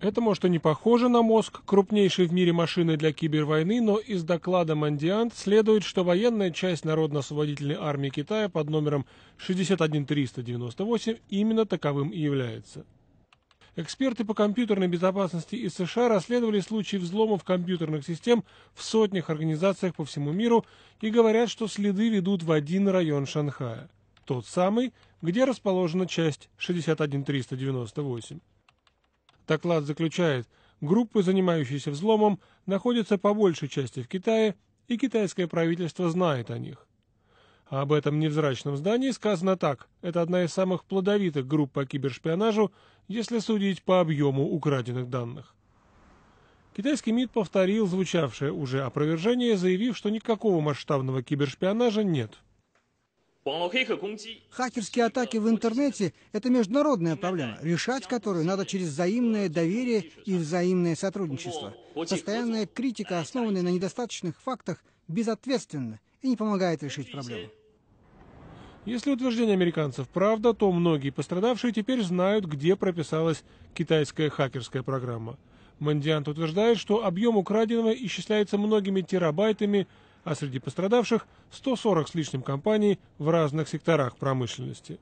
Это, может, и не похоже на мозг крупнейшей в мире машины для кибервойны, но из доклада «Мандиант» следует, что военная часть Народно-освободительной армии Китая под номером 61398 именно таковым и является. Эксперты по компьютерной безопасности из США расследовали случаи взломов компьютерных систем в сотнях организациях по всему миру и говорят, что следы ведут в один район Шанхая. Тот самый, где расположена часть 61398. Доклад заключает, группы, занимающиеся взломом, находятся по большей части в Китае, и китайское правительство знает о них. А об этом невзрачном здании сказано так. Это одна из самых плодовитых групп по кибершпионажу, если судить по объему украденных данных. Китайский МИД повторил звучавшее уже опровержение, заявив, что никакого масштабного кибершпионажа нет. Хакерские атаки в интернете – это международная проблема, решать которую надо через взаимное доверие и взаимное сотрудничество. Постоянная критика, основанная на недостаточных фактах, безответственна и не помогает решить проблему. Если утверждение американцев правда, то многие пострадавшие теперь знают, где прописалась китайская хакерская программа. Мандиант утверждает, что объем украденного исчисляется многими терабайтами – а среди пострадавших 140 с лишним компаний в разных секторах промышленности.